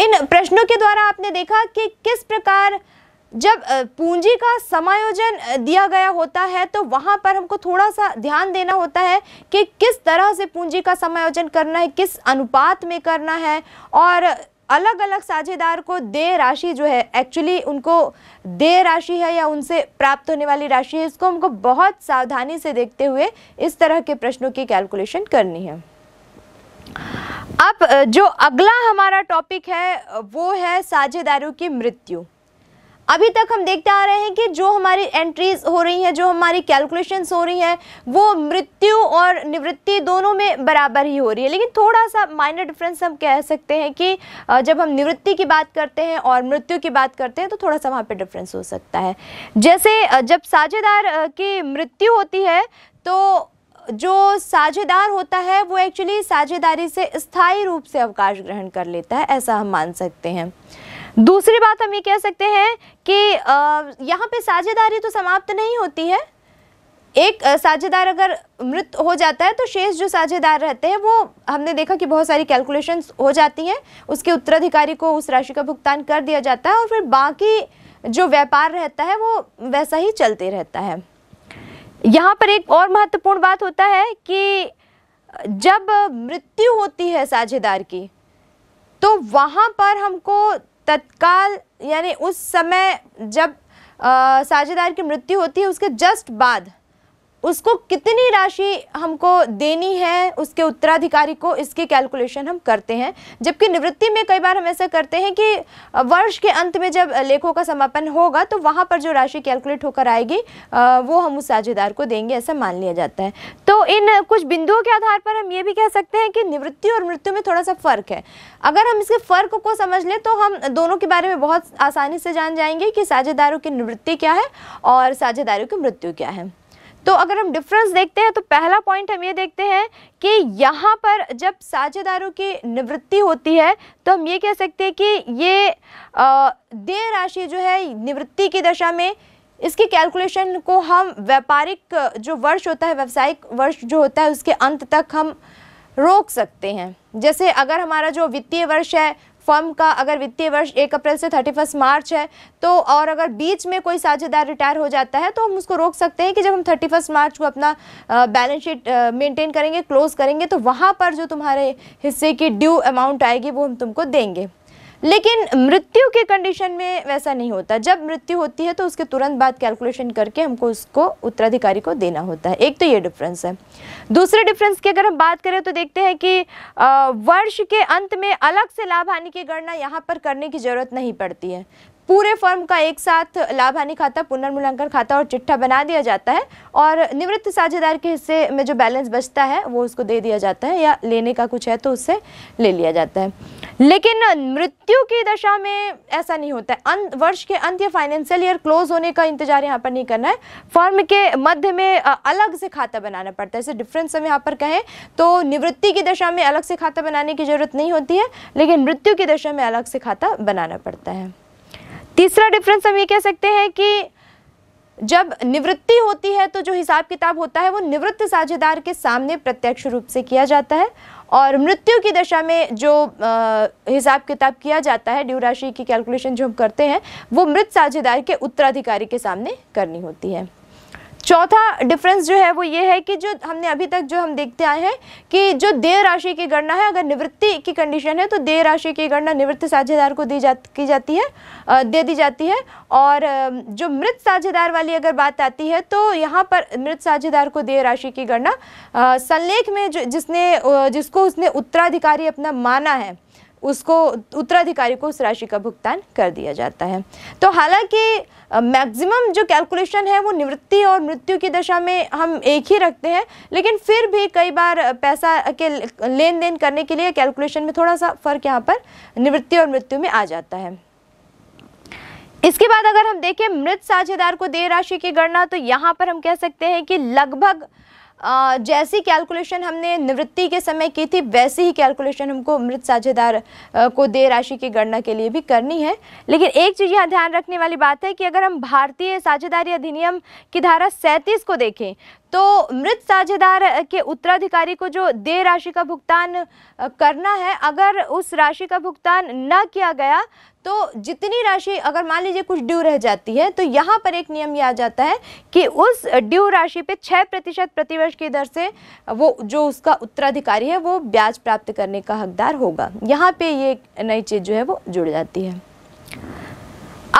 इन प्रश्नों के द्वारा आपने देखा कि किस प्रकार जब पूंजी का समायोजन दिया गया होता है तो वहाँ पर हमको थोड़ा सा ध्यान देना होता है कि किस तरह से पूंजी का समायोजन करना है किस अनुपात में करना है और अलग अलग साझेदार को देय राशि जो है एक्चुअली उनको देय राशि है या उनसे प्राप्त होने वाली राशि है इसको हमको बहुत सावधानी से देखते हुए इस तरह के प्रश्नों की कैलकुलेशन करनी है अब जो अगला हमारा टॉपिक है वो है साझेदारों की मृत्यु अभी तक हम देखते आ रहे हैं कि जो हमारी एंट्रीज हो रही हैं जो हमारी कैलकुलेशंस हो रही हैं वो मृत्यु और निवृत्ति दोनों में बराबर ही हो रही है लेकिन थोड़ा सा माइनर डिफरेंस हम कह सकते हैं कि जब हम निवृत्ति की बात करते हैं और मृत्यु की बात करते हैं तो थोड़ा सा वहाँ पर डिफरेंस हो सकता है जैसे जब साझेदार की मृत्यु होती है तो जो साझेदार होता है वो एक्चुअली साझेदारी से स्थायी रूप से अवकाश ग्रहण कर लेता है ऐसा हम मान सकते हैं दूसरी बात हम ये कह सकते हैं कि यहाँ पे साझेदारी तो समाप्त नहीं होती है एक साझेदार अगर मृत हो जाता है तो शेष जो साझेदार रहते हैं वो हमने देखा कि बहुत सारी कैलकुलेशंस हो जाती हैं उसके उत्तराधिकारी को उस राशि का भुगतान कर दिया जाता है और फिर बाकी जो व्यापार रहता है वो वैसा ही चलते रहता है यहाँ पर एक और महत्वपूर्ण बात होता है कि जब मृत्यु होती है साझेदार की तो वहाँ पर हमको तत्काल यानी उस समय जब साझेदार की मृत्यु होती है उसके जस्ट बाद उसको कितनी राशि हमको देनी है उसके उत्तराधिकारी को इसकी कैलकुलेशन हम करते हैं जबकि निवृत्ति में कई बार हम ऐसा करते हैं कि वर्ष के अंत में जब लेखों का समापन होगा तो वहाँ पर जो राशि कैलकुलेट होकर आएगी वो हम उस साझेदार को देंगे ऐसा मान लिया जाता है तो इन कुछ बिंदुओं के आधार पर हम ये भी कह सकते हैं कि निवृत्ति और मृत्यु में थोड़ा सा फ़र्क है अगर हम इसके फ़र्क को समझ लें तो हम दोनों के बारे में बहुत आसानी से जान जाएंगे कि साझेदारों की निवृत्ति क्या है और साझेदारों की मृत्यु क्या है तो अगर हम डिफरेंस देखते हैं तो पहला पॉइंट हम ये देखते हैं कि यहाँ पर जब साझेदारों की निवृत्ति होती है तो हम ये कह सकते हैं कि ये देय राशि जो है निवृत्ति की दशा में इसकी कैलकुलेशन को हम व्यापारिक जो वर्ष होता है व्यावसायिक वर्ष जो होता है उसके अंत तक हम रोक सकते हैं जैसे अगर हमारा जो वित्तीय वर्ष है फर्म का अगर वित्तीय वर्ष एक अप्रैल से थर्टी फर्स्ट मार्च है तो और अगर बीच में कोई साझेदार रिटायर हो जाता है तो हम उसको रोक सकते हैं कि जब हम थर्टी फर्स्ट मार्च को अपना बैलेंस शीट मेंटेन करेंगे क्लोज करेंगे तो वहाँ पर जो तुम्हारे हिस्से की ड्यू अमाउंट आएगी वो हम तुमको देंगे लेकिन मृत्यु के कंडीशन में वैसा नहीं होता जब मृत्यु होती है तो उसके तुरंत बाद कैलकुलेशन करके हमको उसको उत्तराधिकारी को देना होता है एक तो ये डिफरेंस है दूसरे डिफरेंस की अगर हम बात करें तो देखते हैं कि वर्ष के अंत में अलग से लाभ हानि की गणना यहाँ पर करने की ज़रूरत नहीं पड़ती है पूरे फर्म का एक साथ लाभ हानि खाता पुनर्मूल्यांकन खाता और चिट्ठा बना दिया जाता है और निवृत्त साझेदार के हिस्से में जो बैलेंस बचता है वो उसको दे दिया जाता है या लेने का कुछ है तो उससे ले लिया जाता है लेकिन मृत्यु की दशा में ऐसा नहीं होता है अंत वर्ष के अंत या फाइनेंशियल ईयर क्लोज होने का इंतजार यहाँ पर नहीं करना है फर्म के मध्य में अलग से खाता बनाना पड़ता है जैसे डिफरेंस हम यहाँ पर कहें तो निवृत्ति की दशा में अलग से खाता बनाने की ज़रूरत नहीं होती है लेकिन मृत्यु की दशा में अलग से खाता बनाना पड़ता है तीसरा डिफरेंस हम ये कह सकते हैं कि जब निवृत्ति होती है तो जो हिसाब किताब होता है वो निवृत्त साझेदार के सामने प्रत्यक्ष रूप से किया जाता है और मृत्यु की दशा में जो आ, हिसाब किताब किया जाता है ड्यू राशि की कैलकुलेशन जो हम करते हैं वो मृत साझेदार के उत्तराधिकारी के सामने करनी होती है चौथा डिफरेंस जो है वो ये है कि जो हमने अभी तक जो हम देखते आए हैं कि जो देय राशि की गणना है अगर निवृत्ति की कंडीशन है तो देय राशि की गणना निवृत्त साझेदार को दी जा की जाती है दे दी जाती है और जो मृत साझेदार वाली अगर बात आती है तो यहाँ पर मृत साझेदार को देय राशि की गणना संलेख में जो जिसने जिसको उसने उत्तराधिकारी अपना माना है उसको उत्तराधिकारी को उस राशि का भुगतान कर दिया जाता है तो हालांकि मैक्सिमम जो कैलकुलेशन है वो निवृत्ति और मृत्यु की दशा में हम एक ही रखते हैं लेकिन फिर भी कई बार पैसा के लेन देन करने के लिए कैलकुलेशन में थोड़ा सा फ़र्क यहाँ पर निवृत्ति और मृत्यु में आ जाता है इसके बाद अगर हम देखें मृत साझेदार को देय राशि की गणना तो यहाँ पर हम कह सकते हैं कि लगभग जैसी कैलकुलेशन हमने निवृत्ति के समय की थी वैसी ही कैलकुलेशन हमको मृत साझेदार को देय राशि की गणना के लिए भी करनी है लेकिन एक चीज़ यहाँ ध्यान रखने वाली बात है कि अगर हम भारतीय साझेदारी अधिनियम की धारा सैंतीस को देखें तो मृत साझेदार के उत्तराधिकारी को जो देय राशि का भुगतान करना है अगर उस राशि का भुगतान न किया गया तो जितनी राशि अगर मान लीजिए कुछ ड्यू रह जाती है तो यहाँ पर एक नियम यह आ जाता है कि उस ड्यू राशि पे छः प्रतिशत प्रतिवर्ष की दर से वो जो उसका उत्तराधिकारी है वो ब्याज प्राप्त करने का हकदार होगा यहाँ पे ये नई चीज़ जो है वो जुड़ जाती है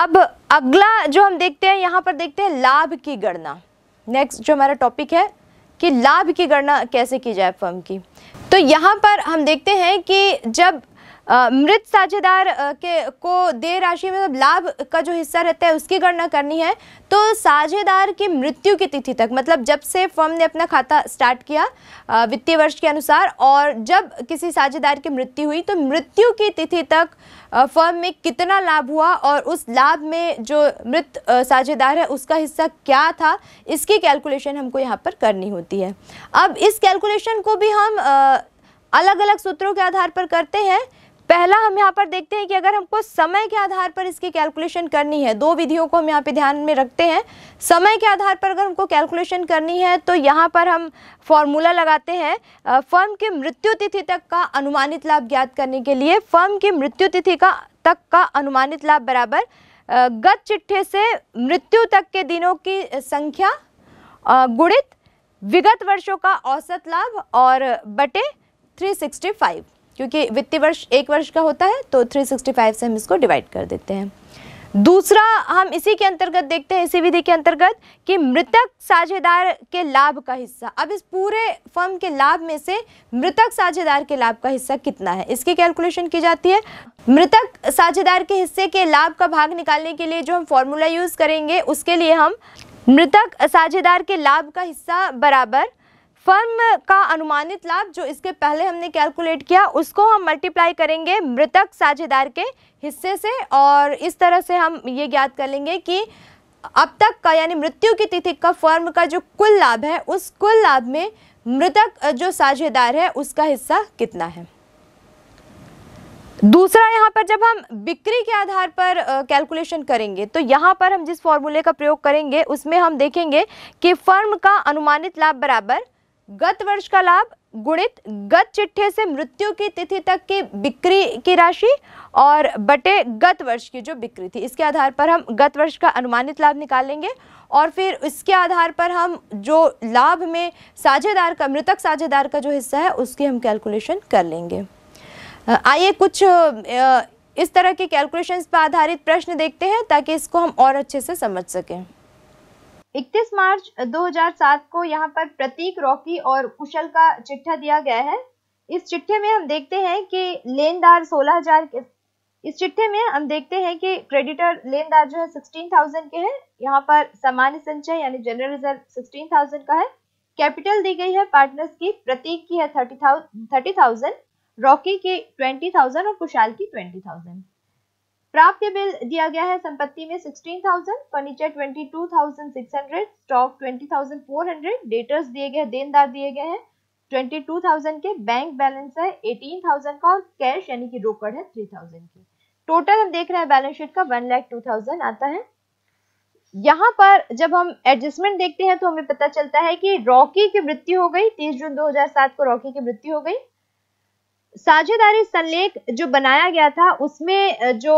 अब अगला जो हम देखते हैं यहाँ पर देखते हैं लाभ की गणना नेक्स्ट जो हमारा टॉपिक है कि लाभ की गणना कैसे की जाए फर्म की तो यहाँ पर हम देखते हैं कि जब मृत साझेदार के को देय राशि में मतलब लाभ का जो हिस्सा रहता है उसकी गणना करनी है तो साझेदार की मृत्यु की तिथि तक मतलब जब से फर्म ने अपना खाता स्टार्ट किया वित्तीय वर्ष के अनुसार और जब किसी साझेदार की मृत्यु हुई तो मृत्यु की तिथि तक फर्म में कितना लाभ हुआ और उस लाभ में जो मृत साझेदार है उसका हिस्सा क्या था इसकी कैलकुलेशन हमको यहाँ पर करनी होती है अब इस कैलकुलेशन को भी हम अलग अलग सूत्रों के आधार पर करते हैं पहला हम यहाँ पर देखते हैं कि अगर हमको समय के आधार पर इसकी कैलकुलेशन करनी है दो विधियों को हम यहाँ पे ध्यान में रखते हैं समय के आधार पर अगर हमको कैलकुलेशन करनी है तो यहाँ पर हम फॉर्मूला लगाते हैं फर्म की मृत्यु तिथि तक का अनुमानित लाभ ज्ञात करने के लिए फर्म की मृत्यु तिथि का तक का अनुमानित लाभ बराबर गत चिट्ठे से मृत्यु तक के दिनों की संख्या गुणित विगत वर्षों का औसत लाभ और बटे 365 क्योंकि वित्तीय वर्ष एक वर्ष का होता है तो 365 से हम इसको डिवाइड कर देते हैं दूसरा हम इसी के अंतर्गत देखते हैं इसी विधि के अंतर्गत कि मृतक साझेदार के लाभ का हिस्सा अब इस पूरे फर्म के लाभ में से मृतक साझेदार के लाभ का हिस्सा कितना है इसकी कैलकुलेशन की जाती है मृतक साझेदार के हिस्से के लाभ का भाग निकालने के लिए जो हम फॉर्मूला यूज़ करेंगे उसके लिए हम मृतक साझेदार के लाभ का हिस्सा बराबर फर्म का अनुमानित लाभ जो इसके पहले हमने कैलकुलेट किया उसको हम मल्टीप्लाई करेंगे मृतक साझेदार के हिस्से से और इस तरह से हम ये ज्ञात कर लेंगे कि अब तक का यानी मृत्यु की तिथि का फर्म का जो कुल लाभ है उस कुल लाभ में मृतक जो साझेदार है उसका हिस्सा कितना है दूसरा यहाँ पर जब हम बिक्री के आधार पर कैलकुलेशन करेंगे तो यहाँ पर हम जिस फॉर्मूले का प्रयोग करेंगे उसमें हम देखेंगे कि फर्म का अनुमानित लाभ बराबर गत वर्ष का लाभ गुणित गत चिट्ठे से मृत्यु की तिथि तक की बिक्री की राशि और बटे गत वर्ष की जो बिक्री थी इसके आधार पर हम गत वर्ष का अनुमानित लाभ निकालेंगे और फिर इसके आधार पर हम जो लाभ में साझेदार का मृतक साझेदार का जो हिस्सा है उसकी हम कैलकुलेशन कर लेंगे आइए कुछ इस तरह के कैलकुलेशन पर आधारित प्रश्न देखते हैं ताकि इसको हम और अच्छे से समझ सकें 31 मार्च 2007 को यहाँ पर प्रतीक रॉकी और कुशल का चिट्ठा दिया गया है इस चिट्ठे में हम देखते हैं कि लेनदार 16000 के इस चिट्ठे में हम देखते हैं कि क्रेडिटर लेनदार जो है 16000 के हैं यहाँ पर सामान्य संचय यानी जनरल रिजर्व 16000 का है कैपिटल दी गई है पार्टनर्स की प्रतीक की है थर्टी थाउजेंड रॉकी की ट्वेंटी और कुशाल की ट्वेंटी प्राप्य बिल दिया गया है संपत्ति में 16,000, फर्नीचर 22,600, स्टॉक 20,400, डेटर्स दिए गए देनदार दिए गए हैं 22,000 के बैंक बैलेंस है 18,000 का और कैश यानी कि रोकड़ है 3,000 की टोटल हम देख रहे हैं बैलेंस शीट का वन लैख टू थाउजेंड आता है यहाँ पर जब हम एडजस्टमेंट देखते हैं तो हमें पता चलता है कि रॉकी की मृत्यु हो गई 30 जून 2007 को रॉकी की मृत्यु हो गई साझेदारी संलेख जो बनाया गया था उसमें जो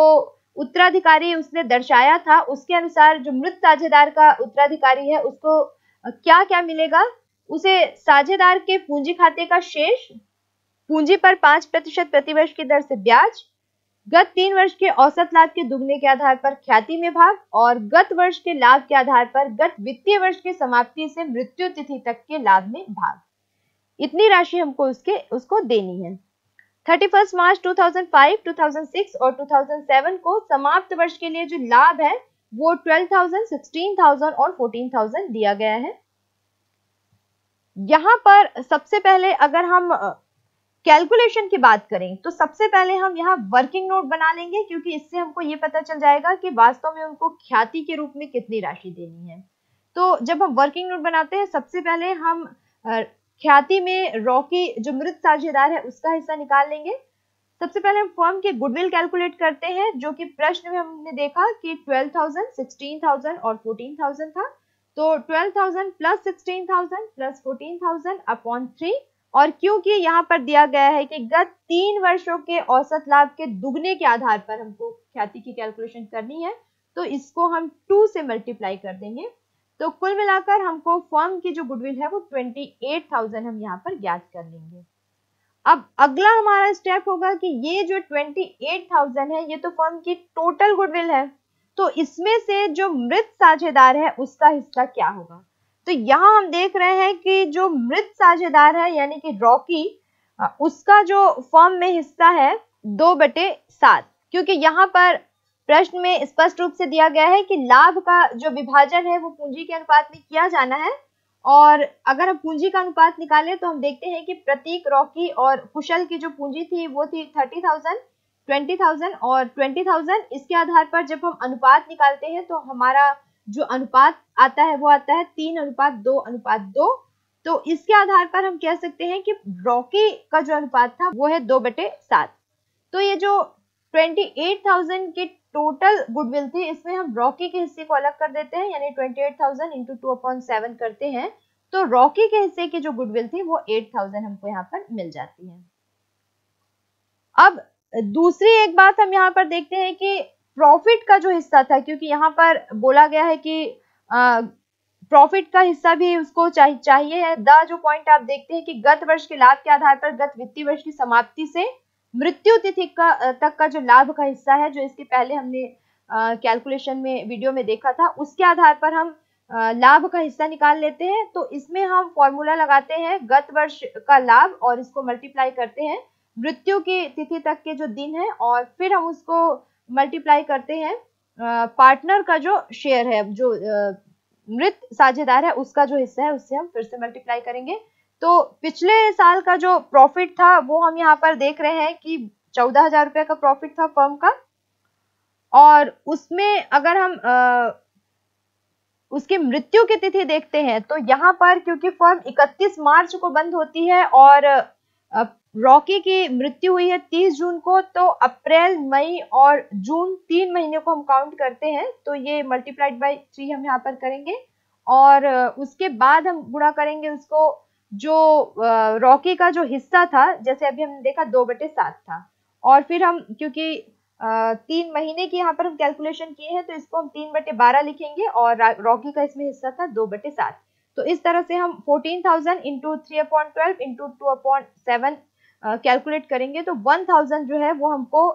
उत्तराधिकारी उसने दर्शाया था उसके अनुसार जो मृत साझेदार का उत्तराधिकारी है उसको क्या क्या मिलेगा उसे साझेदार के पूंजी खाते का शेष पूंजी पर पांच प्रतिशत प्रतिवर्ष की दर से ब्याज गत तीन वर्ष के औसत लाभ के दुगने के आधार पर ख्याति में भाग और गत वर्ष के लाभ के आधार पर गत वित्तीय वर्ष की समाप्ति से मृत्यु तिथि तक के लाभ में भाग इतनी राशि हमको उसके उसको देनी है 31 मार्च 2005, 2006 और 2007 को समाप्त वर्ष के लिए जो लाभ है वो 12,000, 16,000 और 14,000 दिया गया है यहां पर सबसे पहले अगर हम कैलकुलेशन की बात करें तो सबसे पहले हम यहाँ वर्किंग नोट बना लेंगे क्योंकि इससे हमको ये पता चल जाएगा कि वास्तव में उनको ख्याति के रूप में कितनी राशि देनी है तो जब हम वर्किंग नोट बनाते हैं सबसे पहले हम ख्याति में रॉकी जो मृत साझेदार है उसका हिस्सा निकाल लेंगे सबसे पहले हम फर्म के गुडविल कैलकुलेट करते हैं जो कि प्रश्न में हमने देखा कि 12,000, 16,000 और 14,000 था तो 12,000 प्लस 16,000 प्लस 14,000 अपॉन थ्री और क्योंकि यहाँ पर दिया गया है कि गत तीन वर्षों के औसत लाभ के दुगने के आधार पर हमको ख्याति की कैलकुलेशन करनी है तो इसको हम टू से मल्टीप्लाई कर देंगे तो कुल मिलाकर हमको फॉर्म की जो गुडविल है वो ट्वेंटी एट थाउजेंड हम यहाँ पर ज्ञात कर लेंगे अब अगला हमारा स्टेप होगा कि ये जो ट्वेंटी एट थाउजेंड है ये तो फर्म की टोटल गुडविल है तो इसमें से जो मृत साझेदार है उसका हिस्सा क्या होगा तो यहाँ हम देख रहे हैं कि जो मृत साझेदार है यानी कि रॉकी उसका जो फॉर्म में हिस्सा है दो बटे सात क्योंकि यहाँ पर प्रश्न में स्पष्ट रूप से दिया गया है कि लाभ का जो विभाजन है वो पूंजी के अनुपात में किया जाना है और अगर हम पूंजी का अनुपात निकालें तो हम देखते हैं कि प्रतीक रॉकी और कुशल की जो पूंजी थी वो थी थर्टी थाउजेंड ट्वेंटी थाउजेंड और ट्वेंटी थाउजेंड इसके आधार पर जब हम अनुपात निकालते हैं तो हमारा जो अनुपात आता है वो आता है तीन अनुपात दो अनुपात दो तो इसके आधार पर हम कह सकते हैं कि रॉकी का जो अनुपात था वो है दो बटे सात तो ये जो 28,000 की टोटल गुडविल थी इसमें हम रॉकी के हिस्से को अलग कर देते हैं यानी 28,000 इंटू टू अपॉइंट सेवन करते हैं तो रॉकी के हिस्से की जो गुडविल थी वो 8,000 हमको यहाँ पर मिल जाती है अब दूसरी एक बात हम यहाँ पर देखते हैं कि प्रॉफिट का जो हिस्सा था क्योंकि यहाँ पर बोला गया है कि प्रॉफिट का हिस्सा भी उसको चाहिए द जो पॉइंट आप देखते हैं कि गत वर्ष के लाभ के आधार पर गत वित्तीय वर्ष की समाप्ति से मृत्यु तिथि का तक का जो लाभ का हिस्सा है जो इसके पहले हमने कैलकुलेशन में वीडियो में देखा था उसके आधार पर हम लाभ का हिस्सा निकाल लेते हैं तो इसमें हम फॉर्मूला लगाते हैं गत वर्ष का लाभ और इसको मल्टीप्लाई करते हैं मृत्यु की तिथि तक के जो दिन है और फिर हम उसको मल्टीप्लाई करते हैं पार्टनर का जो शेयर है जो मृत साझेदार है उसका जो हिस्सा है उससे हम फिर से मल्टीप्लाई करेंगे तो पिछले साल का जो प्रॉफिट था वो हम यहाँ पर देख रहे हैं कि चौदह हजार रुपये का प्रॉफिट था फर्म का और उसमें अगर हम आ, उसके मृत्यु की तिथि देखते हैं तो यहाँ पर क्योंकि फर्म 31 मार्च को बंद होती है और रॉकी की मृत्यु हुई है 30 जून को तो अप्रैल मई और जून तीन महीने को हम काउंट करते हैं तो ये मल्टीप्लाइड बाय थ्री हम यहाँ पर करेंगे और उसके बाद हम गुणा करेंगे उसको जो रॉकी का जो हिस्सा था जैसे अभी हमने देखा दो बटे सात था और फिर हम क्योंकि तीन महीने की यहाँ पर हम कैलकुलेशन किए हैं तो इसको हम तीन बटे बारह लिखेंगे और रॉकी का इसमें हिस्सा था दो बटे सात तो इस तरह से हम fourteen thousand into three upon twelve into two upon seven calculate करेंगे तो वन थाउजेंड जो है वो हमको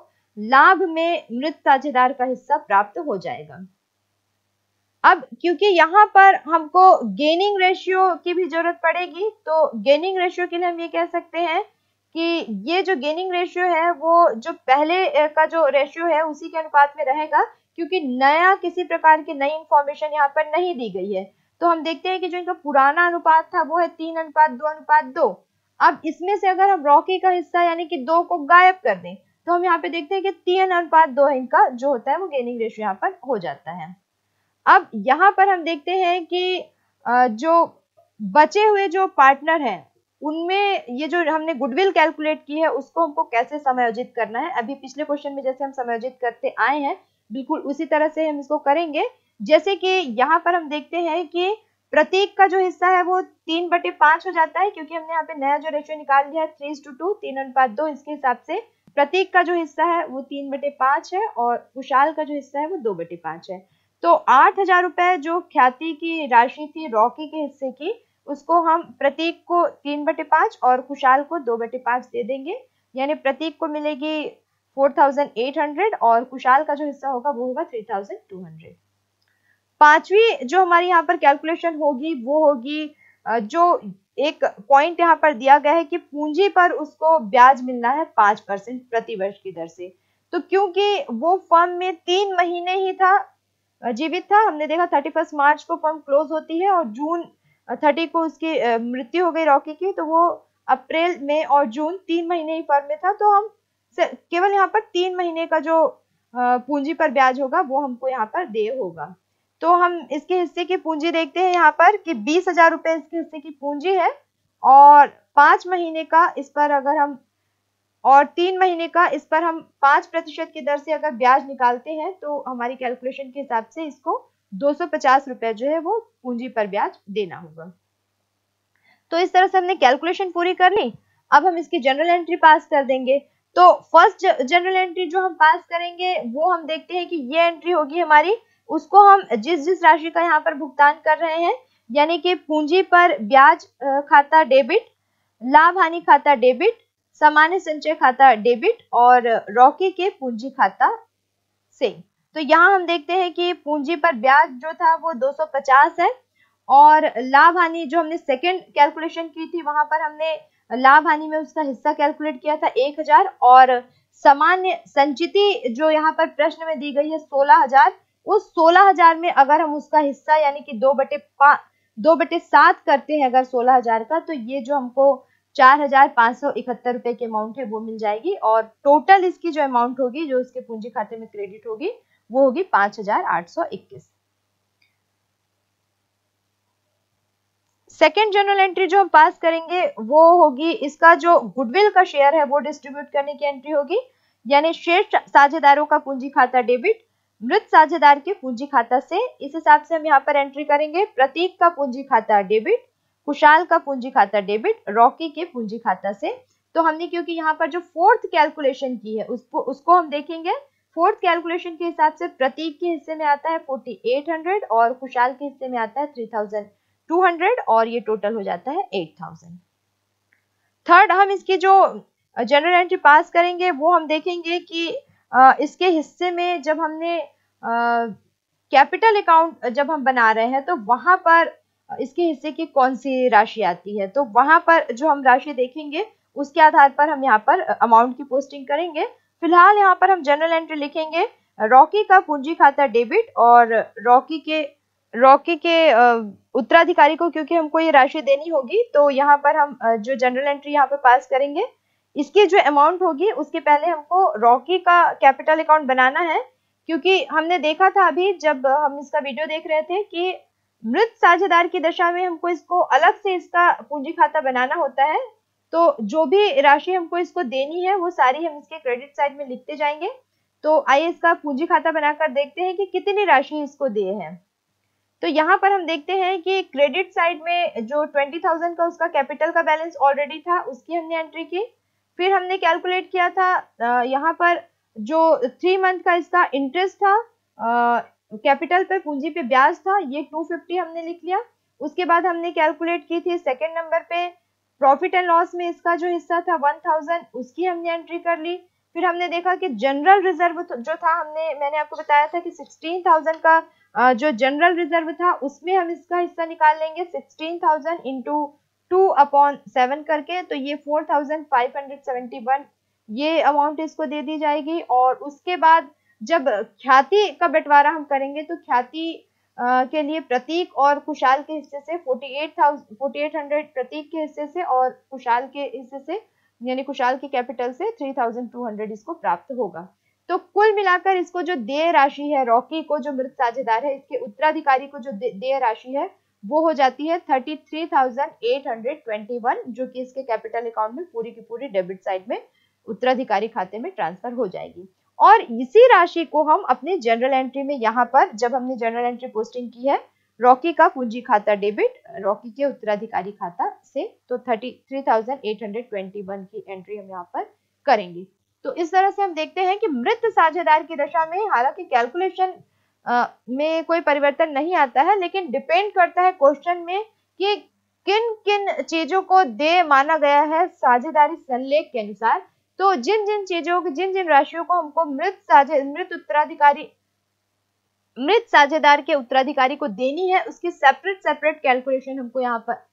लाभ में मृत साझेदार का हिस्सा प्राप्त हो जाएगा अब क्योंकि यहाँ पर हमको गेनिंग रेशियो की भी जरूरत पड़ेगी तो गेनिंग रेशियो के लिए हम ये कह सकते हैं कि ये जो गेनिंग रेशियो है वो जो पहले का जो रेशियो है उसी के अनुपात में रहेगा क्योंकि नया किसी प्रकार की नई इंफॉर्मेशन यहाँ पर नहीं दी गई है तो हम देखते हैं कि जो इनका पुराना अनुपात था वो है तीन अनुपात दो अनुपात दो अब इसमें से अगर हम रॉकी का हिस्सा यानी कि दो को गायब कर दें तो हम यहाँ पे देखते हैं कि तीन अनुपात दो इनका जो होता है वो गेनिंग रेशियो यहाँ पर हो जाता है अब यहाँ पर हम देखते हैं कि जो बचे हुए जो पार्टनर हैं उनमें ये जो हमने गुडविल कैलकुलेट की है उसको हमको कैसे समायोजित करना है अभी पिछले क्वेश्चन में जैसे हम समायोजित करते आए हैं बिल्कुल उसी तरह से हम इसको करेंगे जैसे कि यहाँ पर हम देखते हैं कि प्रत्येक का जो हिस्सा है वो तीन बटे पांच हो जाता है क्योंकि हमने यहाँ पे नया जो रेशियो निकाल दिया है थ्री टू टू तीन अनुपात दो इसके हिसाब से प्रत्येक का जो हिस्सा है वो तीन बटे पांच है और कुशाल का जो हिस्सा है वो दो बटे पांच है तो आठ हजार रुपए जो ख्याति की राशि थी रॉकी के हिस्से की उसको हम प्रतीक को तीन बटे पांच और खुशाल को दो बटे पांच दे देंगे यानी प्रतीक को मिलेगी फोर थाउजेंड एट हंड्रेड और खुशाल का जो हिस्सा होगा वो होगा थ्री थाउजेंड टू हंड्रेड पांचवी जो हमारी यहाँ पर कैलकुलेशन होगी वो होगी जो एक पॉइंट यहाँ पर दिया गया है कि पूंजी पर उसको ब्याज मिलना है पांच परसेंट प्रतिवर्ष की दर से तो क्योंकि वो फर्म में तीन महीने ही था जीवित था हमने देखा थर्टी फर्स्ट मार्च को फर्म क्लोज होती है और जून थर्टी को उसकी मृत्यु हो गई रॉकी की तो वो अप्रैल में और जून तीन महीने ही फर्म में था तो हम केवल यहाँ पर तीन महीने का जो पूंजी पर ब्याज होगा वो हमको यहाँ पर दे होगा तो हम इसके हिस्से की पूंजी देखते हैं यहाँ पर कि बीस हजार रुपए इसके हिस्से की पूंजी है और पांच महीने का इस पर अगर हम और तीन महीने का इस पर हम पांच प्रतिशत की दर से अगर ब्याज निकालते हैं तो हमारी कैलकुलेशन के हिसाब से इसको दो रुपए जो है वो पूंजी पर ब्याज देना होगा तो इस तरह से हमने कैलकुलेशन पूरी कर ली अब हम इसकी जनरल एंट्री पास कर देंगे तो फर्स्ट जनरल एंट्री जो हम पास करेंगे वो हम देखते हैं कि ये एंट्री होगी हमारी उसको हम जिस जिस राशि का यहाँ पर भुगतान कर रहे हैं यानी कि पूंजी पर ब्याज खाता डेबिट लाभ हानि खाता डेबिट सामान्य संचय खाता डेबिट और रॉकी के पूंजी खाता से तो यहाँ हम देखते हैं कि पूंजी पर ब्याज जो था वो 250 है और लाभ हानि जो हमने सेकंड कैलकुलेशन की थी वहां पर हमने लाभ हानि में उसका हिस्सा कैलकुलेट किया था 1000 और सामान्य संचिति जो यहाँ पर प्रश्न में दी गई है 16000 उस 16000 में अगर हम उसका हिस्सा यानी कि दो बटे पा दो बटे सात करते हैं अगर सोलह का तो ये जो हमको चार हजार पांच सौ इकहत्तर रुपए की अमाउंट है वो मिल जाएगी और टोटल इसकी जो अमाउंट होगी जो उसके पूंजी खाते में क्रेडिट होगी वो होगी पांच हजार आठ सौ इक्कीस सेकेंड जनरल एंट्री जो हम पास करेंगे वो होगी इसका जो गुडविल का शेयर है वो डिस्ट्रीब्यूट करने की एंट्री होगी यानी शेष साझेदारों का पूंजी खाता डेबिट मृत साझेदार के पूंजी खाता से इस हिसाब से हम यहाँ पर एंट्री करेंगे प्रतीक का पूंजी खाता डेबिट कुशाल का पूंजी खाता डेबिट रॉकी के पूंजी खाता से तो हमने क्योंकि यहाँ पर जो फोर्थ कैलकुलेशन की है उसको उसको हम देखेंगे फोर्थ कैलकुलेशन के हिसाब से प्रतीक के हिस्से में आता है 4800 और खुशाल के हिस्से में आता है 3200 और ये टोटल हो जाता है 8000 थर्ड हम इसकी जो जनरल एंट्री पास करेंगे वो हम देखेंगे कि इसके हिस्से में जब हमने कैपिटल अकाउंट जब हम बना रहे हैं तो वहां पर इसके हिस्से की कौन सी राशि आती है तो वहां पर जो हम राशि देखेंगे उसके आधार पर हम यहाँ पर अमाउंट की पोस्टिंग करेंगे फिलहाल यहाँ पर हम जनरल एंट्री लिखेंगे रॉकी का पूंजी खाता डेबिट और रॉकी के रॉकी के उत्तराधिकारी को क्योंकि हमको ये राशि देनी होगी तो यहाँ पर हम जो जनरल एंट्री यहाँ पर पास करेंगे इसकी जो अमाउंट होगी उसके पहले हमको रॉकी का कैपिटल अकाउंट बनाना है क्योंकि हमने देखा था अभी जब हम इसका वीडियो देख रहे थे कि मृत साझेदार की दशा में हमको इसको अलग से इसका पूंजी खाता बनाना होता है तो जो भी राशि हमको इसको देनी है वो सारी हम इसके क्रेडिट साइड में लिखते जाएंगे तो आइए इसका पूंजी खाता बनाकर देखते हैं कि कितनी राशि इसको दिए हैं तो यहाँ पर हम देखते हैं कि क्रेडिट साइड में जो ट्वेंटी थाउजेंड का उसका कैपिटल का बैलेंस ऑलरेडी था उसकी हमने एंट्री की फिर हमने कैलकुलेट किया था यहाँ पर जो थ्री मंथ का इसका इंटरेस्ट था कैपिटल पे पूंजी पे ब्याज था ये 250 हमने लिख लिया उसके बाद हमने कैलकुलेट की थी सेकेंड नंबर पे प्रॉफिट एंड लॉस में इसका जो हिस्सा था 1000 उसकी हमने एंट्री कर ली फिर हमने देखा कि जनरल रिजर्व तो- जो था हमने मैंने आपको बताया था कि 16,000 का जो जनरल रिजर्व था उसमें हम इसका हिस्सा निकाल लेंगे 16,000 thousand into two upon seven करके तो ये 4,571 ये अमाउंट इसको दे दी जाएगी और उसके बाद जब ख्याति का बंटवारा हम करेंगे तो ख्याति के लिए प्रतीक और कुशाल के हिस्से से 48,000 प्रतीक के हिस्से से और कुशाल के हिस्से से यानी कुशाल के कैपिटल से 3,200 इसको प्राप्त होगा तो कुल मिलाकर इसको जो देय राशि है रॉकी को जो मृत साझेदार है इसके उत्तराधिकारी को जो देय राशि है वो हो जाती है 33,821 जो कि इसके कैपिटल अकाउंट में पूरी की पूरी डेबिट साइड में उत्तराधिकारी खाते में ट्रांसफर हो जाएगी और इसी राशि को हम अपने जनरल एंट्री में यहाँ पर जब हमने जनरल एंट्री पोस्टिंग की है रॉकी का पूंजी खाता डेबिट रॉकी के उत्तराधिकारी खाता से तो thirty three thousand eight hundred twenty one की एंट्री हम यहाँ पर करेंगे तो इस तरह से हम देखते हैं कि मृत साझेदार की दशा में हालांकि कैलकुलेशन में कोई परिवर्तन नहीं आता है लेकिन डिपेंड करता है क्वेश्चन में कि किन किन चीजों को दे माना गया है साझेदारी संलेख के अनुसार तो जिन जिन चीजों की जिन जिन राशियों को हमको मृत साझे मृत उत्तराधिकारी मृत साझेदार के उत्तराधिकारी को देनी है उसकी सेपरेट सेपरेट कैलकुलेशन हमको यहाँ पर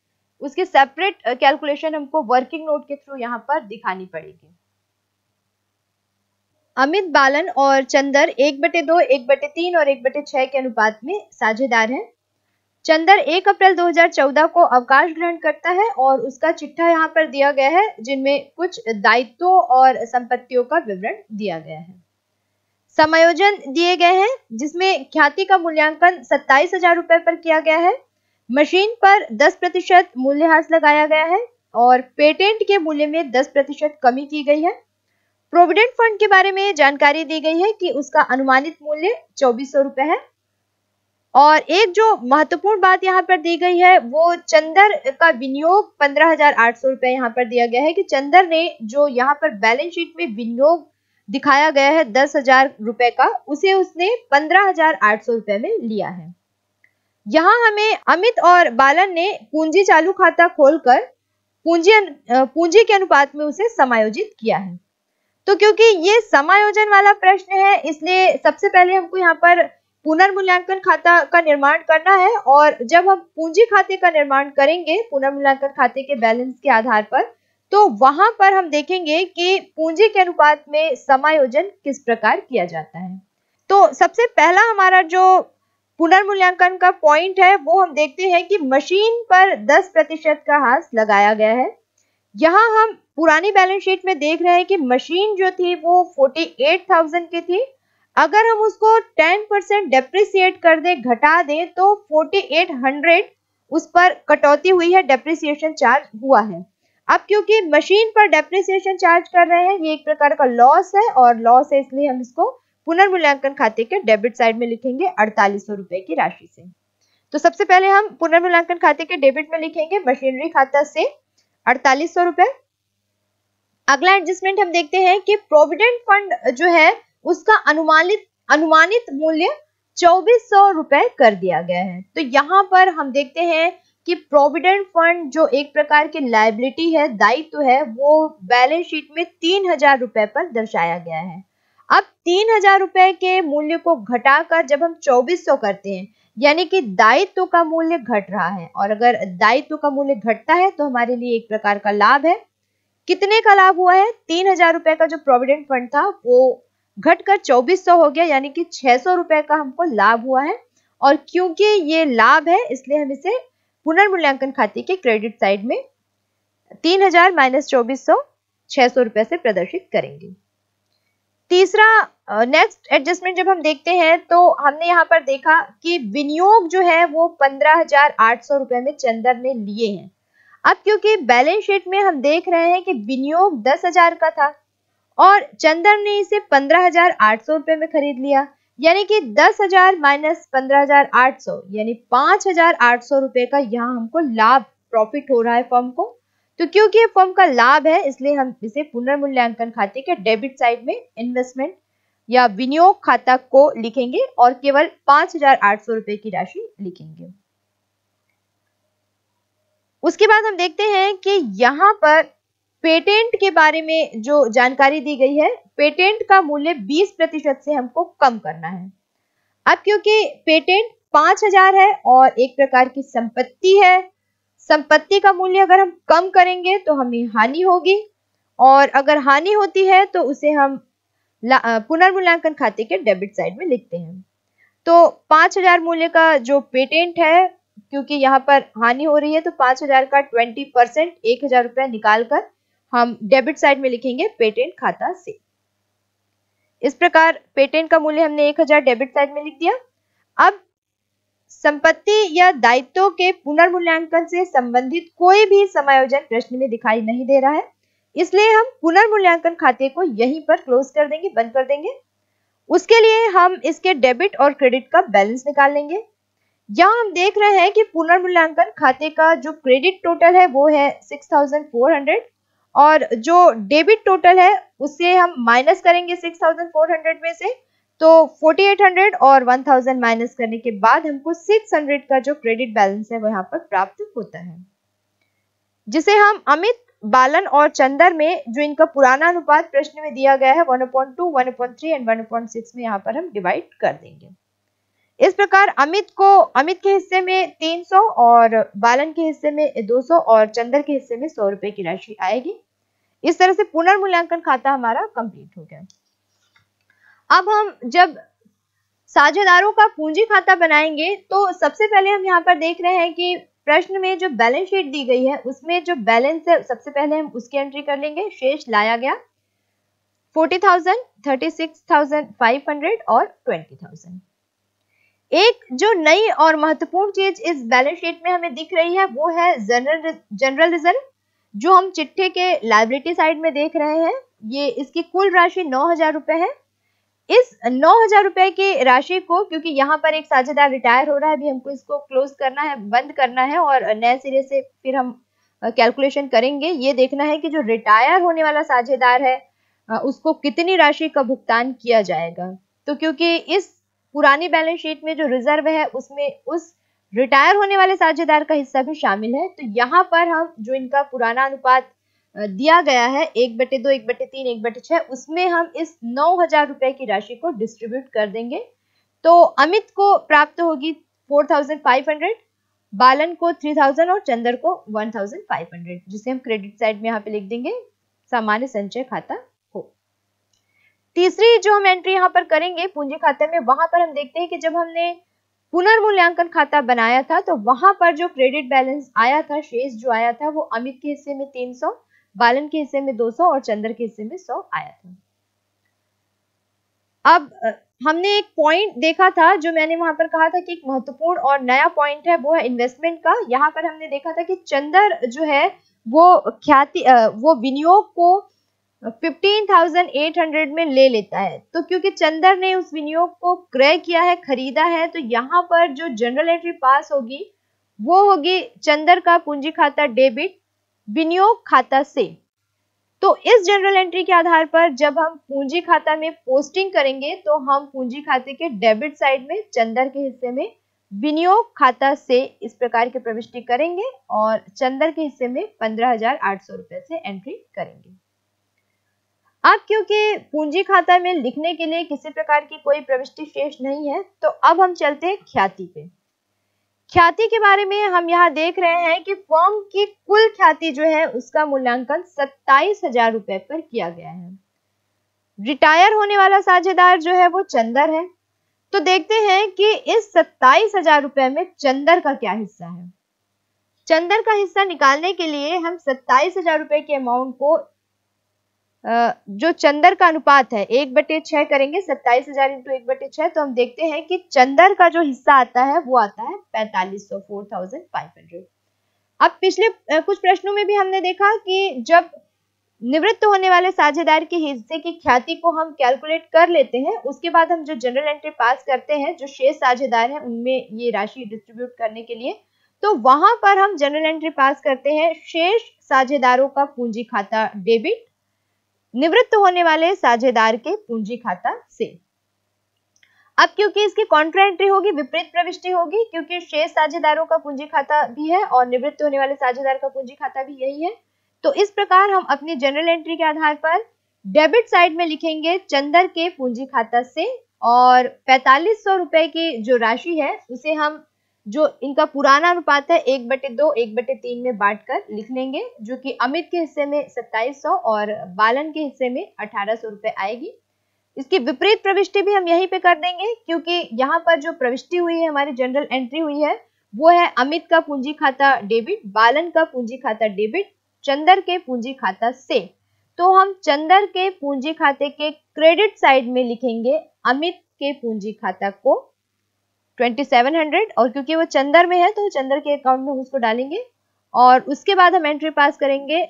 उसकी सेपरेट कैलकुलेशन हमको वर्किंग नोट के थ्रू यहाँ पर दिखानी पड़ेगी अमित बालन और चंदर एक बटे दो एक बटे तीन और एक बटे छह के अनुपात में साझेदार हैं चंदर 1 अप्रैल 2014 को अवकाश ग्रहण करता है और उसका चिट्ठा यहाँ पर दिया गया है जिनमें कुछ दायित्वों और संपत्तियों का विवरण दिया गया है समायोजन दिए गए हैं जिसमें ख्याति का मूल्यांकन सत्ताईस हजार रुपए पर किया गया है मशीन पर 10 प्रतिशत मूल्यह्रास लगाया गया है और पेटेंट के मूल्य में 10 प्रतिशत कमी की गई है प्रोविडेंट फंड के बारे में जानकारी दी गई है कि उसका अनुमानित मूल्य चौबीस सौ रुपए है और एक जो महत्वपूर्ण बात यहाँ पर दी गई है वो चंदर का विनियोग पंद्रह हजार आठ सौ रुपए यहाँ पर दिया गया है कि चंदर ने जो यहाँ पर बैलेंस शीट में विनियोग दिखाया गया है दस हजार रुपए का उसे उसने पंद्रह हजार आठ सौ रुपए में लिया है यहाँ हमें अमित और बालन ने पूंजी चालू खाता खोलकर पूंजी पूंजी के अनुपात में उसे समायोजित किया है तो क्योंकि ये समायोजन वाला प्रश्न है इसलिए सबसे पहले हमको यहाँ पर पुनर्मूल्यांकन खाता का निर्माण करना है और जब हम पूंजी खाते का निर्माण करेंगे पुनर्मूल्यांकन खाते के बैलेंस के आधार पर तो वहां पर हम देखेंगे कि पूंजी के अनुपात में समायोजन किस प्रकार किया जाता है तो सबसे पहला हमारा जो पुनर्मूल्यांकन का पॉइंट है वो हम देखते हैं कि मशीन पर 10 प्रतिशत का हास लगाया गया है यहाँ हम पुरानी बैलेंस शीट में देख रहे हैं कि मशीन जो थी वो 48,000 की थी अगर हम उसको 10 परसेंट डेप्रिसिएट कर दे घटा दे तो 4800 उस पर कटौती हुई है डेप्रिसिएशन चार्ज हुआ है अब क्योंकि मशीन पर डेप्रिसिएशन चार्ज कर रहे हैं ये एक प्रकार का लॉस है और लॉस है इसलिए हम इसको पुनर्मूल्यांकन खाते के डेबिट साइड में लिखेंगे अड़तालीस रुपए की राशि से तो सबसे पहले हम पुनर्मूल्यांकन खाते के डेबिट में लिखेंगे मशीनरी खाता से अड़तालीस रुपए अगला एडजस्टमेंट हम देखते हैं कि प्रोविडेंट फंड जो है उसका अनुमानित अनुमानित मूल्य चौबीस सौ रुपए कर दिया गया है तो यहाँ पर हम देखते हैं कि प्रोविडेंट फंड जो एक प्रकार की लाइबिलिटी है दायित्व है वो बैलेंस शीट में तीन हजार रुपए पर दर्शाया गया है अब तीन हजार रुपए के मूल्य को घटाकर जब हम चौबीस सौ करते हैं यानी कि दायित्व का मूल्य घट रहा है और अगर दायित्व का मूल्य घटता है तो हमारे लिए एक प्रकार का लाभ है कितने का लाभ हुआ है तीन हजार रुपए का जो प्रोविडेंट फंड था वो घटकर चौबीस सौ हो गया यानी कि छह सौ रुपए का हमको लाभ हुआ है और क्योंकि ये लाभ है इसलिए हम इसे पुनर्मूल्यांकन खाते के क्रेडिट साइड में तीन हजार माइनस चौबीस सौ छह सौ रुपए से प्रदर्शित करेंगे तीसरा नेक्स्ट एडजस्टमेंट जब हम देखते हैं तो हमने यहाँ पर देखा कि विनियोग जो है वो पंद्रह हजार आठ सौ रुपए में चंदर ने लिए हैं अब क्योंकि बैलेंस शीट में हम देख रहे हैं कि विनियोग दस हजार का था और चंदन ने इसे पंद्रह हजार आठ सौ रुपए में खरीद लिया यानी कि दस हजार माइनस पंद्रह हजार आठ सौ यानी पांच हजार आठ सौ रुपए का यहाँ हमको लाभ प्रॉफिट हो रहा है फर्म को तो क्योंकि ये फर्म का लाभ है इसलिए हम इसे पुनर्मूल्यांकन खाते के डेबिट साइड में इन्वेस्टमेंट या विनियोग खाता को लिखेंगे और केवल पांच हजार आठ सौ रुपए की राशि लिखेंगे उसके बाद हम देखते हैं कि यहाँ पर पेटेंट के बारे में जो जानकारी दी गई है पेटेंट का मूल्य 20 प्रतिशत से हमको कम करना है अब क्योंकि पेटेंट 5000 है और एक प्रकार की संपत्ति है संपत्ति का मूल्य अगर हम कम करेंगे तो हमें हानि होगी और अगर हानि होती है तो उसे हम पुनर्मूल्यांकन खाते के डेबिट साइड में लिखते हैं तो 5000 मूल्य का जो पेटेंट है क्योंकि यहाँ पर हानि हो रही है तो 5000 का 20 परसेंट एक हजार रुपया निकालकर हम डेबिट साइड में लिखेंगे पेटेंट खाता से इस प्रकार पेटेंट का मूल्य हमने 1000 डेबिट साइड में लिख दिया अब संपत्ति या दायित्व के पुनर्मूल्यांकन से संबंधित कोई भी समायोजन प्रश्न में दिखाई नहीं दे रहा है इसलिए हम पुनर्मूल्यांकन खाते को यहीं पर क्लोज कर देंगे बंद कर देंगे उसके लिए हम इसके डेबिट और क्रेडिट का बैलेंस निकाल लेंगे यहां हम देख रहे हैं कि पुनर्मूल्यांकन खाते का जो क्रेडिट टोटल है वो है हंड्रेड और जो डेबिट टोटल है उसे हम माइनस करेंगे 6400 में से तो 4800 और 1000 माइनस करने के बाद हमको 600 का जो क्रेडिट बैलेंस है वो यहाँ पर प्राप्त होता है जिसे हम अमित बालन और चंदर में जो इनका पुराना अनुपात प्रश्न में दिया गया है 1.2, 1.3 एंड 1.6 में यहाँ पर हम डिवाइड कर देंगे इस प्रकार अमित को अमित के हिस्से में 300 और बालन के हिस्से में 200 और चंद्र के हिस्से में सौ रुपए की राशि आएगी इस तरह से पुनर्मूल्यांकन खाता हमारा कंप्लीट हो गया अब हम जब साझेदारों का पूंजी खाता बनाएंगे तो सबसे पहले हम यहाँ पर देख रहे हैं कि प्रश्न में जो बैलेंस शीट दी गई है उसमें जो बैलेंस है सबसे पहले हम उसकी एंट्री कर लेंगे शेष लाया गया forty thousand thirty six thousand five hundred और ट्वेंटी थाउजेंड एक जो नई और महत्वपूर्ण चीज इस बैलेंस शीट में हमें दिख रही है वो है जनरल जनरल रिजर्व जो हम चिट्ठे के लाइब्रेटी साइड में देख रहे हैं ये इसकी कुल राशि नौ हजार रुपए है इस नौ हजार रुपए की राशि को क्योंकि यहाँ पर एक साझेदार रिटायर हो रहा है अभी हमको इसको क्लोज करना है बंद करना है और नए सिरे से फिर हम कैलकुलेशन करेंगे ये देखना है कि जो रिटायर होने वाला साझेदार है उसको कितनी राशि का भुगतान किया जाएगा तो क्योंकि इस पुरानी बैलेंस शीट में जो रिजर्व है उसमें उस रिटायर होने वाले साझेदार का हिस्सा भी शामिल है तो यहाँ पर हम जो इनका पुराना अनुपात दिया गया है एक बटे दो एक बटे तीन एक बटे छह उसमें हम इस नौ हजार रुपए की राशि को डिस्ट्रीब्यूट कर देंगे तो अमित को प्राप्त होगी four thousand five hundred Balan को थ्री थाउजेंड और चंद्र को वन थाउजेंड फाइव हंड्रेड जिसे हम क्रेडिट साइड में यहाँ पे लिख देंगे सामान्य संचय खाता तीसरी जो हम एंट्री यहाँ पर करेंगे पूंजी खाते में वहां पर हम देखते हैं कि जब हमने पुनर्मूल्यांकन खाता बनाया था तो वहां पर जो क्रेडिट बैलेंस आया था शेष जो आया था वो अमित के हिस्से में 300, बालन के हिस्से में 200 और चंद्र के हिस्से में 100 आया था अब हमने एक पॉइंट देखा था जो मैंने वहां पर कहा था कि एक महत्वपूर्ण और नया पॉइंट है वो है इन्वेस्टमेंट का यहाँ पर हमने देखा था कि चंदर जो है वो ख्याति वो विनियोग को 15,800 में ले लेता है तो क्योंकि चंदर ने उस विनियोग को क्रय किया है खरीदा है तो यहाँ पर जो जनरल एंट्री पास होगी वो होगी चंदर का पूंजी खाता डेबिट विनियोग खाता से तो इस जनरल एंट्री के आधार पर जब हम पूंजी खाता में पोस्टिंग करेंगे तो हम पूंजी खाते के डेबिट साइड में चंदर के हिस्से में विनियोग खाता से इस प्रकार की प्रविष्टि करेंगे और चंदर के हिस्से में पंद्रह हजार आठ सौ रुपए से एंट्री करेंगे अब क्योंकि पूंजी खाता में लिखने के लिए किसी प्रकार की कोई प्रविष्टि शेष नहीं है तो अब हम चलते हैं ख्याति पे ख्याति के बारे में हम यहाँ देख रहे हैं कि फॉर्म की कुल ख्याति जो है उसका मूल्यांकन सत्ताईस हजार रुपए पर किया गया है रिटायर होने वाला साझेदार जो है वो चंदर है तो देखते हैं कि इस सत्ताईस हजार रुपए में चंदर का क्या हिस्सा है चंदर का हिस्सा निकालने के लिए हम सत्ताईस हजार रुपए के अमाउंट को जो चंदर का अनुपात है एक बटे छह करेंगे सत्ताईस हजार इंटू एक बटे छह तो हम देखते हैं कि चंदर का जो हिस्सा आता है वो आता है पैंतालीस सौ फोर थाउजेंड फाइव हंड्रेड अब पिछले कुछ प्रश्नों में भी हमने देखा कि जब निवृत्त होने वाले साझेदार के हिस्से की ख्याति को हम कैलकुलेट कर लेते हैं उसके बाद हम जो जनरल एंट्री पास करते हैं जो शेष साझेदार हैं उनमें ये राशि डिस्ट्रीब्यूट करने के लिए तो वहां पर हम जनरल एंट्री पास करते हैं शेष साझेदारों का पूंजी खाता डेबिट निवृत्त होने वाले साझेदार के पूंजी खाता से अब क्योंकि इसकी कॉन्ट्रा एंट्री होगी विपरीत प्रविष्टि होगी क्योंकि शेष साझेदारों का पूंजी खाता भी है और निवृत्त होने वाले साझेदार का पूंजी खाता भी यही है तो इस प्रकार हम अपनी जनरल एंट्री के आधार पर डेबिट साइड में लिखेंगे चंदर के पूंजी खाता से और पैतालीस सौ रुपए की जो राशि है उसे हम जो इनका पुराना अनुपात है एक बटे दो एक बटे तीन में बांट कर लिख लेंगे जो कि अमित के हिस्से में सत्ताईस सौ और बालन के हिस्से में अठारह सौ रुपए आएगी इसकी विपरीत प्रविष्टि भी हम यहीं पे कर देंगे क्योंकि यहाँ पर जो प्रविष्टि हुई है हमारी जनरल एंट्री हुई है वो है अमित का पूंजी खाता डेबिट बालन का पूंजी खाता डेबिट चंदर के पूंजी खाता से तो हम चंदर के पूंजी खाते के क्रेडिट साइड में लिखेंगे अमित के पूंजी खाता को 2700 और क्योंकि वो चंदर में है तो चंदर के अकाउंट में उसको डालेंगे और उसके बाद हम एंट्री पास करेंगे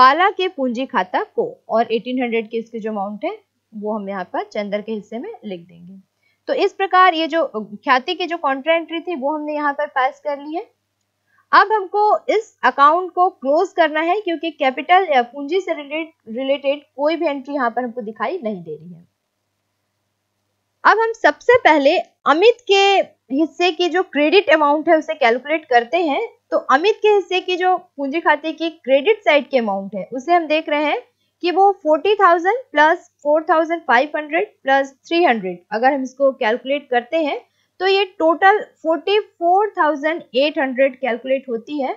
बाला के पूंजी खाता को और 1800 के इसके जो अमाउंट है वो हम यहाँ पर चंदर के हिस्से में लिख देंगे तो इस प्रकार ये जो ख्याति के जो कॉन्ट्रा एंट्री थी वो हमने यहाँ पर पास कर ली है अब हमको इस अकाउंट को क्लोज करना है क्योंकि कैपिटल या पूंजी से रिलेटेड रिलेटेड कोई भी एंट्री यहाँ पर हमको दिखाई नहीं दे रही है अब हम सबसे पहले अमित के हिस्से की जो क्रेडिट अमाउंट है उसे कैलकुलेट करते हैं तो अमित के हिस्से की जो पूंजी खाते की क्रेडिट साइड की अमाउंट है उसे हम देख रहे हैं कि वो 40,000 प्लस 4,500 प्लस 300 अगर हम इसको कैलकुलेट करते हैं तो ये टोटल 44,800 कैलकुलेट होती है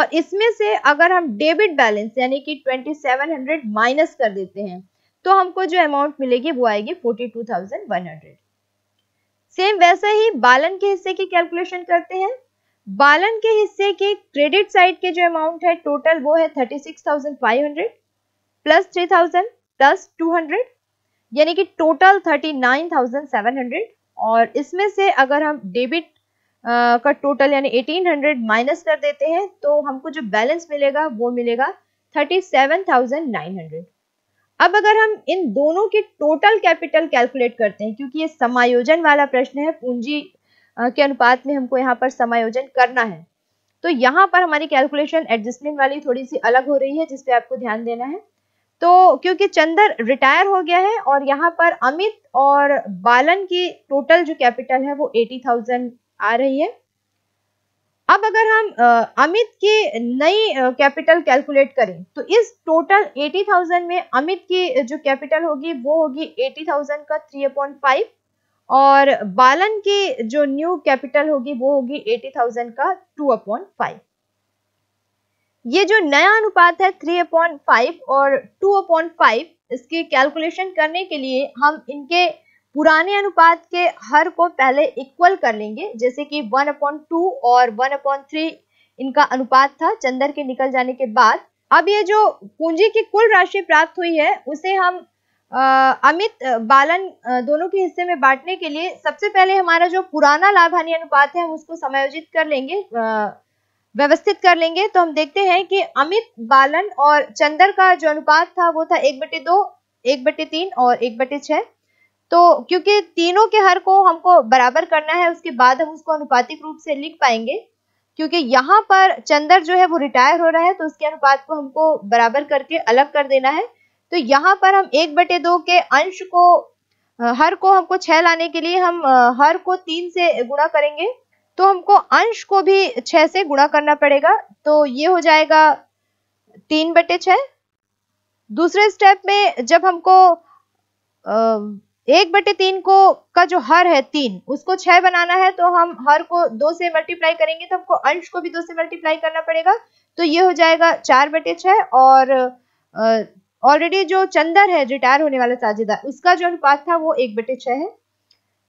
और इसमें से अगर हम डेबिट बैलेंस यानी कि 2700 माइनस कर देते हैं तो हमको जो अमाउंट मिलेगी वो आएगी forty two thousand one hundred same वैसे ही बालन के हिस्से की कैलकुलेशन करते हैं बालन के हिस्से के क्रेडिट साइड के जो अमाउंट है टोटल वो है thirty six thousand five hundred plus three thousand plus two hundred यानी कि total thirty nine thousand seven hundred और इसमें से अगर हम डेबिट का टोटल यानी 1800 माइनस कर देते हैं तो हमको जो बैलेंस मिलेगा वो मिलेगा thirty seven thousand nine hundred अब अगर हम इन दोनों के टोटल कैपिटल कैलकुलेट करते हैं क्योंकि ये समायोजन वाला प्रश्न है पूंजी के अनुपात में हमको यहाँ पर समायोजन करना है तो यहाँ पर हमारी कैलकुलेशन एडजस्टमेंट वाली थोड़ी सी अलग हो रही है जिसपे आपको ध्यान देना है तो क्योंकि चंदर रिटायर हो गया है और यहाँ पर अमित और बालन की टोटल जो कैपिटल है वो एटी थाउजेंड आ रही है अब अगर हम अमित के नई कैपिटल कैलकुलेट करें तो इस टोटल 80,000 में अमित की जो कैपिटल होगी वो होगी 80,000 का 3 फाइव और बालन की जो न्यू कैपिटल होगी वो होगी 80,000 का टू अपॉन फाइव ये जो नया अनुपात है थ्री अपॉन फाइव और टू अपॉन फाइव इसके कैलकुलेशन करने के लिए हम इनके पुराने अनुपात के हर को पहले इक्वल कर लेंगे जैसे कि वन अपॉइंट टू और वन अपॉइंट थ्री इनका अनुपात था चंदर के निकल जाने के बाद अब ये जो पूंजी की कुल राशि प्राप्त हुई है उसे हम आ, अमित बालन दोनों के हिस्से में बांटने के लिए सबसे पहले हमारा जो पुराना लाभ हानि अनुपात है हम उसको समायोजित कर लेंगे व्यवस्थित कर लेंगे तो हम देखते हैं कि अमित बालन और चंदर का जो अनुपात था वो था एक बटे दो एक बटे तीन और एक बटे छह तो क्योंकि तीनों के हर को हमको बराबर करना है उसके बाद हम उसको अनुपातिक रूप से लिख पाएंगे क्योंकि यहाँ पर चंदर जो है वो रिटायर हो रहा है तो उसके अनुपात को हमको बराबर करके अलग कर देना है तो यहाँ पर हम एक बटे दो के अंश को हर को हमको छह लाने के लिए हम हर को तीन से गुणा करेंगे तो हमको अंश को भी छह से गुणा करना पड़ेगा तो ये हो जाएगा तीन बटे छह दूसरे स्टेप में जब हमको एक बटे तीन को का जो हर है तीन उसको छह बनाना है तो हम हर को दो से मल्टीप्लाई करेंगे तो हमको अंश को भी दो से मल्टीप्लाई करना पड़ेगा तो ये हो जाएगा चार बटे छह और ऑलरेडी जो चंदर है रिटायर होने वाला साझेदार उसका जो अनुपात था वो एक बटे छह है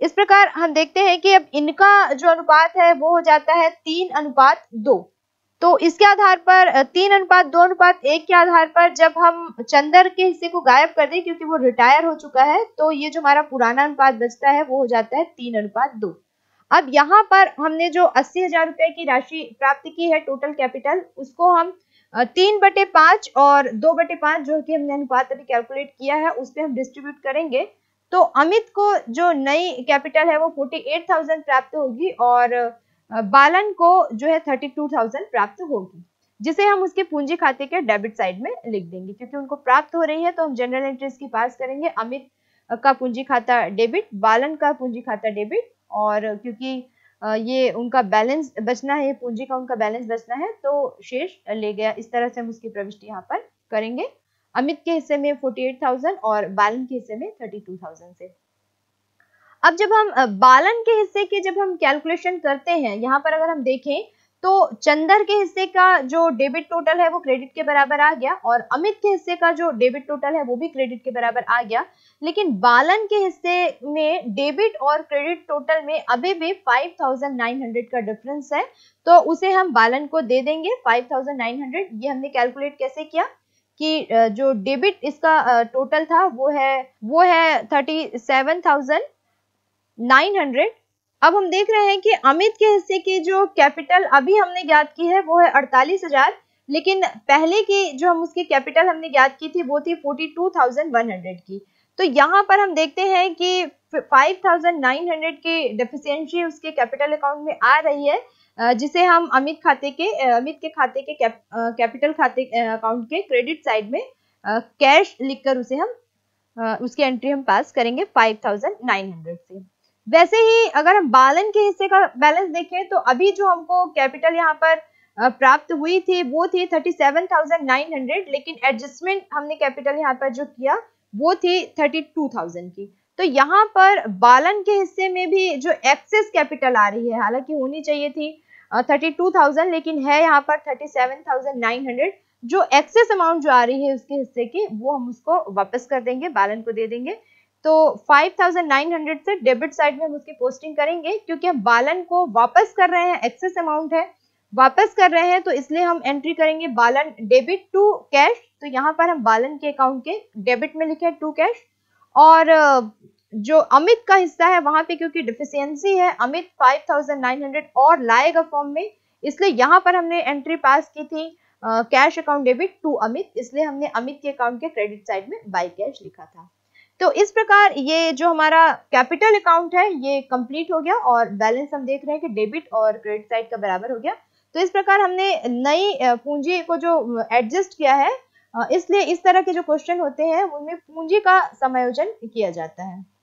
इस प्रकार हम देखते हैं कि अब इनका जो अनुपात है वो हो जाता है तीन अनुपात दो तो इसके आधार पर तीन अनुपात दो अनुपात एक के आधार पर जब हम चंदर के हिस्से को गायब कर दें क्योंकि वो रिटायर हो चुका है तो ये जो हमारा पुराना अनुपात बचता है वो हो जाता है तीन अनुपात दो अब यहाँ पर हमने जो अस्सी हजार रुपए की राशि प्राप्त की है टोटल कैपिटल उसको हम तीन बटे पांच और दो बटे पांच जो कि हमने अनुपात अभी कैलकुलेट किया है उस पर हम डिस्ट्रीब्यूट करेंगे तो अमित को जो नई कैपिटल है वो फोर्टी एट थाउजेंड प्राप्त होगी और बालन को जो है थर्टी टू थाउजेंड प्राप्त होगी जिसे हम उसके पूंजी खाते के डेबिट साइड में लिख देंगे क्योंकि उनको प्राप्त हो रही है तो हम जनरल एंट्री इसकी पास करेंगे अमित का पूंजी खाता डेबिट बालन का पूंजी खाता डेबिट और क्योंकि ये उनका बैलेंस बचना है पूंजी का उनका बैलेंस बचना है तो शेष ले गया इस तरह से हम उसकी प्रविष्टि यहाँ पर करेंगे अमित के हिस्से में 48,000 और बालन के हिस्से में 32,000 से अब जब हम बालन के हिस्से की जब हम कैलकुलेशन करते हैं यहाँ पर अगर हम देखें तो चंदर के हिस्से का जो डेबिट टोटल है वो क्रेडिट के बराबर आ गया और अमित के हिस्से का जो डेबिट टोटल है वो भी क्रेडिट के बराबर आ गया लेकिन बालन के हिस्से में डेबिट और क्रेडिट टोटल में अभी भी 5,900 का डिफरेंस है तो उसे हम बालन को दे देंगे 5,900 ये हमने कैलकुलेट कैसे किया कि जो डेबिट इसका टोटल था वो है वो है थर्टी सेवन थाउजेंड 900 अब हम देख रहे हैं कि अमित के हिस्से की जो कैपिटल अभी हमने ज्ञात की है वो है अड़तालीस हजार लेकिन पहले की जो हम उसकी कैपिटल हमने ज्ञात की थी वो थी 42,100 की तो यहाँ पर हम देखते हैं कि 5,900 की डेफिशिएंसी उसके कैपिटल अकाउंट में आ रही है जिसे हम अमित खाते के अमित के खाते के कैप, कैपिटल खाते अकाउंट के क्रेडिट साइड में कैश लिखकर उसे हम उसकी एंट्री हम पास करेंगे 5,900 से वैसे ही अगर हम बालन के हिस्से का बैलेंस देखें तो अभी जो हमको कैपिटल यहाँ पर प्राप्त हुई थी वो थी 37,900 लेकिन एडजस्टमेंट हमने कैपिटल यहाँ पर जो किया वो थी 32,000 की तो यहाँ पर बालन के हिस्से में भी जो एक्सेस कैपिटल आ रही है हालांकि होनी चाहिए थी थर्टी टू थाउजेंड लेकिन है यहाँ पर thirty seven thousand nine hundred जो एक्सेस अमाउंट जो आ रही है उसके हिस्से की वो हम उसको वापस कर देंगे बालन को दे देंगे तो 5,900 से डेबिट साइड में हम उसकी पोस्टिंग करेंगे क्योंकि हम बालन को वापस कर रहे हैं एक्सेस अमाउंट है वापस कर रहे हैं तो इसलिए हम एंट्री करेंगे बालन डेबिट टू कैश तो यहाँ पर हम बालन के अकाउंट के डेबिट में लिखे टू कैश और जो अमित का हिस्सा है वहां पे क्योंकि डिफिशियंसी है अमित 5,900 और लाएगा फॉर्म में इसलिए यहाँ पर हमने एंट्री पास की थी cash account debit to Amit इसलिए हमने अमित के अकाउंट के क्रेडिट साइड में बाई कैश लिखा था तो इस प्रकार ये जो हमारा कैपिटल अकाउंट है ये कंप्लीट हो गया और बैलेंस हम देख रहे हैं कि डेबिट और क्रेडिट साइड का बराबर हो गया तो इस प्रकार हमने नई पूंजी को जो एडजस्ट किया है इसलिए इस तरह के जो क्वेश्चन होते हैं उनमें पूंजी का समायोजन किया जाता है